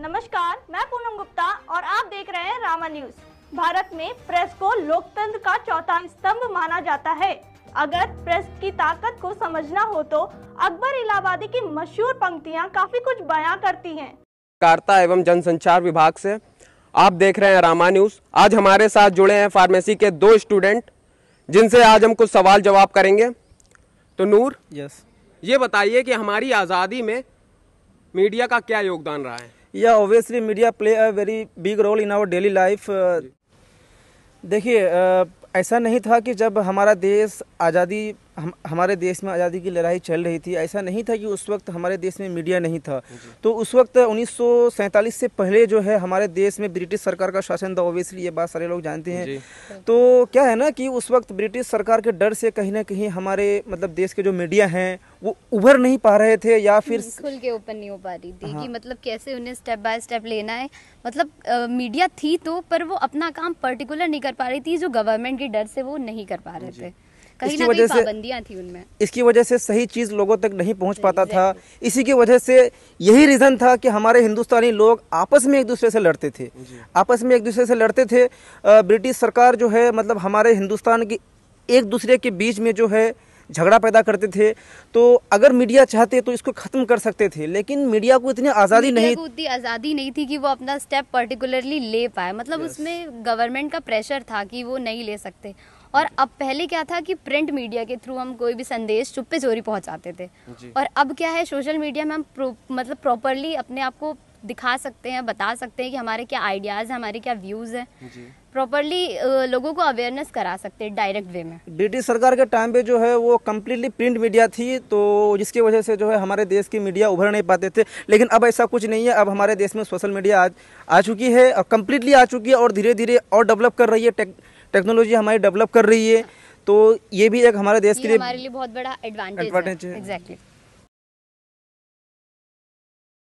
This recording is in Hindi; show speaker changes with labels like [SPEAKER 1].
[SPEAKER 1] नमस्कार मैं पूनम गुप्ता और आप देख रहे हैं रामा न्यूज भारत में प्रेस को लोकतंत्र का चौथा स्तंभ माना जाता है अगर प्रेस की ताकत को समझना हो तो अकबर इलाहाबादी की मशहूर पंक्तियां काफी कुछ बयां करती हैं
[SPEAKER 2] कार्ता एवं जनसंचार विभाग से आप देख रहे हैं रामा न्यूज आज हमारे साथ जुड़े हैं फार्मेसी के दो स्टूडेंट जिनसे आज हम कुछ सवाल जवाब करेंगे तो नूर यस ये बताइए कि हमारी आज़ादी में मीडिया का क्या योगदान रहा है या obviously media play
[SPEAKER 3] a very big role in our daily life देखिए uh, ऐसा नहीं था कि जब हमारा देश आज़ादी हम हमारे देश में आज़ादी की लड़ाई चल रही थी ऐसा नहीं था कि उस वक्त हमारे देश में मीडिया नहीं था तो उस वक्त उन्नीस से पहले जो है हमारे देश में ब्रिटिश सरकार का शासन था ओबियसली ये बात सारे लोग जानते हैं तो क्या है ना कि उस वक्त ब्रिटिश सरकार के डर से कहीं ना कहीं हमारे मतलब देश के जो मीडिया हैं वो उभर नहीं पा रहे थे या फिर
[SPEAKER 1] खुल के ओपन नहीं हो पा रही थी हाँ। कि मतलब कैसे उन्हें स्टेप बाय स्टेप लेना है मतलब आ, मीडिया थी तो पर वो अपना काम पर्टिकुलर नहीं कर पा रही थी जो गवर्नमेंट के डर से वो नहीं कर पा रहे थे
[SPEAKER 3] कहीं ना कहीं गलतियाँ थी उनमें इसकी वजह से सही चीज़ लोगों तक नहीं पहुँच पाता था इसी की वजह से यही रीज़न था कि हमारे हिंदुस्तानी लोग आपस में एक दूसरे से लड़ते थे आपस में एक दूसरे से लड़ते थे ब्रिटिश सरकार जो है मतलब हमारे हिंदुस्तान की एक दूसरे के बीच में जो है झगड़ा पैदा करते थे तो अगर मीडिया चाहते तो इसको खत्म कर सकते थे लेकिन मीडिया को इतनी आज़ादी नहीं को
[SPEAKER 1] इतनी आज़ादी नहीं थी कि वो अपना स्टेप पर्टिकुलरली ले पाए मतलब yes. उसमें गवर्नमेंट का प्रेशर था कि वो नहीं ले सकते और अब पहले क्या था कि प्रिंट मीडिया के थ्रू हम कोई भी संदेश चुप्पे चोरी पहुंचाते थे और अब क्या है सोशल मीडिया में हम प्रो, मतलब प्रॉपरली अपने आप को दिखा सकते हैं बता सकते हैं कि हमारे क्या आइडियाज़ हैं हमारे क्या व्यूज़ हैं प्रॉपरली लोगों को अवेयरनेस करा सकते हैं डायरेक्ट वे में
[SPEAKER 3] ब्रिटिश सरकार के टाइम पे जो है वो कम्प्लीटली प्रिंट मीडिया थी तो जिसकी वजह से जो है हमारे देश की मीडिया उभर नहीं पाते थे लेकिन अब ऐसा कुछ नहीं है अब हमारे देश में सोशल मीडिया आ, आ चुकी है कम्प्लीटली आ चुकी है और धीरे धीरे और डेवलप कर रही है टेक्नोलॉजी हमारी डेवलप कर रही है तो ये भी एक हमारे देश के लिए हमारे
[SPEAKER 1] लिए बहुत बड़ा एडवांटेज है एग्जैक्टली